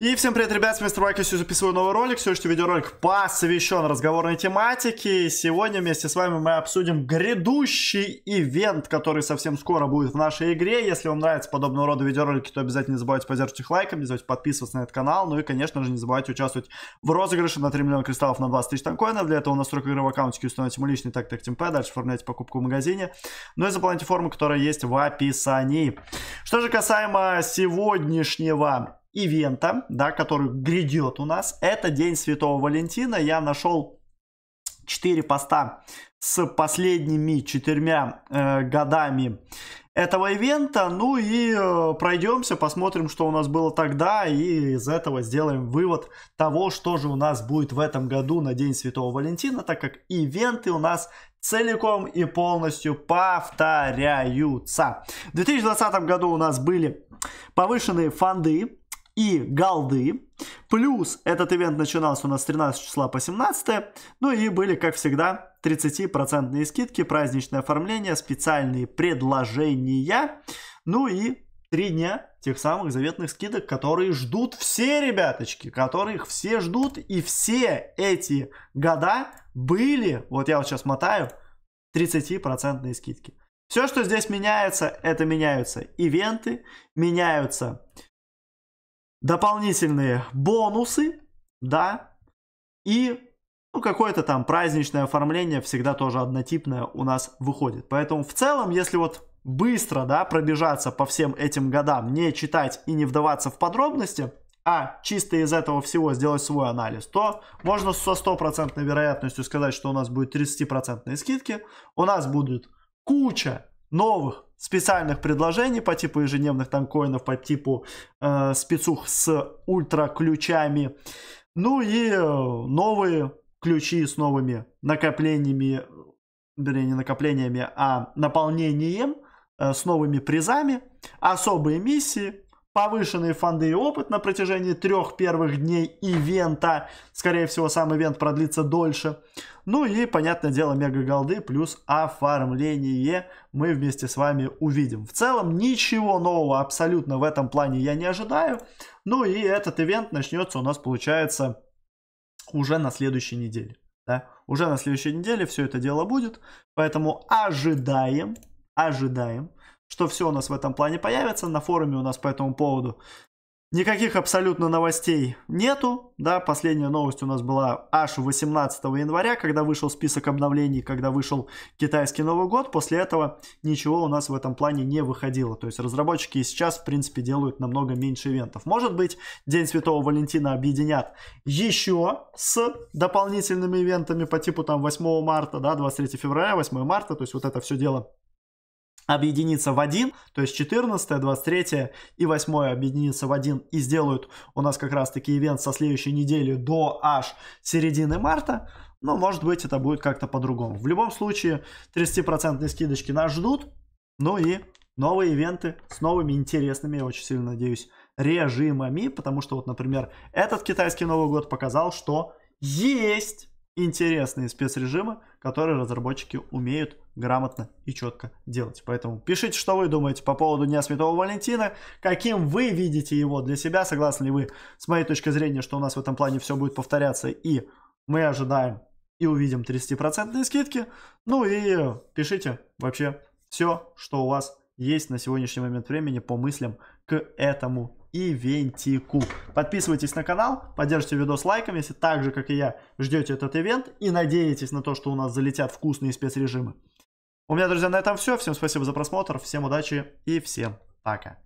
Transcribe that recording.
И всем привет, ребят, с Мистер Майк, я записываю новый ролик. Сегодняшний видеоролик посвящен разговорной тематике. сегодня вместе с вами мы обсудим грядущий ивент, который совсем скоро будет в нашей игре. Если вам нравятся подобного рода видеоролики, то обязательно не забывайте поддерживать их лайком, не забывайте подписываться на этот канал. Ну и, конечно же, не забывайте участвовать в розыгрыше на 3 миллиона кристаллов на 20 тысяч танкоинов. Для этого у нас настройка игры в аккаунте установите мой личный так темпе, дальше оформляйте покупку в магазине. Ну и заполните форму, которая есть в описании. Что же касаемо сегодняшнего ивента, да, который грядет у нас, это День Святого Валентина. Я нашел 4 поста с последними четырьмя э, годами этого ивента. Ну и э, пройдемся, посмотрим, что у нас было тогда, и из этого сделаем вывод того, что же у нас будет в этом году на День Святого Валентина, так как ивенты у нас целиком и полностью повторяются. В 2020 году у нас были повышенные фонды и голды. Плюс этот ивент начинался у нас с 13 числа по 17. Ну и были, как всегда, 30% скидки, праздничное оформление, специальные предложения. Ну и три дня тех самых заветных скидок, которые ждут все ребяточки, которых все ждут. И все эти года были, вот я вот сейчас мотаю, 30% скидки. Все, что здесь меняется, это меняются ивенты, меняются дополнительные бонусы, да, и ну, какое-то там праздничное оформление всегда тоже однотипное у нас выходит. Поэтому в целом, если вот быстро, да, пробежаться по всем этим годам, не читать и не вдаваться в подробности, а чисто из этого всего сделать свой анализ, то можно со стопроцентной вероятностью сказать, что у нас будет 30% скидки, у нас будет куча новых специальных предложений по типу ежедневных танкоинов, по типу э, спецух с ультра ключами. Ну и э, новые ключи с новыми накоплениями, вернее не накоплениями, а наполнением, э, с новыми призами, особые миссии повышенные фонды и опыт на протяжении трех первых дней ивента. Скорее всего, сам ивент продлится дольше. Ну и, понятное дело, мега голды плюс оформление мы вместе с вами увидим. В целом, ничего нового абсолютно в этом плане я не ожидаю. Ну и этот ивент начнется у нас, получается, уже на следующей неделе. Да? Уже на следующей неделе все это дело будет. Поэтому ожидаем, ожидаем, что все у нас в этом плане появится. На форуме у нас по этому поводу никаких абсолютно новостей нету. Да, последняя новость у нас была аж 18 января, когда вышел список обновлений, когда вышел китайский Новый год. После этого ничего у нас в этом плане не выходило. То есть разработчики сейчас, в принципе, делают намного меньше ивентов. Может быть, День Святого Валентина объединят еще с дополнительными ивентами по типу там 8 марта, да, 23 февраля, 8 марта. То есть вот это все дело объединиться в один, то есть 14, 23 и 8 объединится в один и сделают у нас как раз таки ивент со следующей недели до аж середины марта, но может быть это будет как-то по-другому. В любом случае 30% скидочки нас ждут, ну и новые ивенты с новыми интересными, я очень сильно надеюсь, режимами, потому что вот, например, этот китайский Новый год показал, что есть интересные спецрежимы, которые разработчики умеют грамотно и четко делать. Поэтому пишите, что вы думаете по поводу Дня Святого Валентина, каким вы видите его для себя, согласны ли вы с моей точки зрения, что у нас в этом плане все будет повторяться и мы ожидаем и увидим 30% скидки. Ну и пишите вообще все, что у вас есть на сегодняшний момент времени по мыслям к этому ивентику. Подписывайтесь на канал, поддержите видос лайком, если так же, как и я, ждете этот ивент и надеетесь на то, что у нас залетят вкусные спецрежимы. У меня, друзья, на этом все. Всем спасибо за просмотр, всем удачи и всем пока.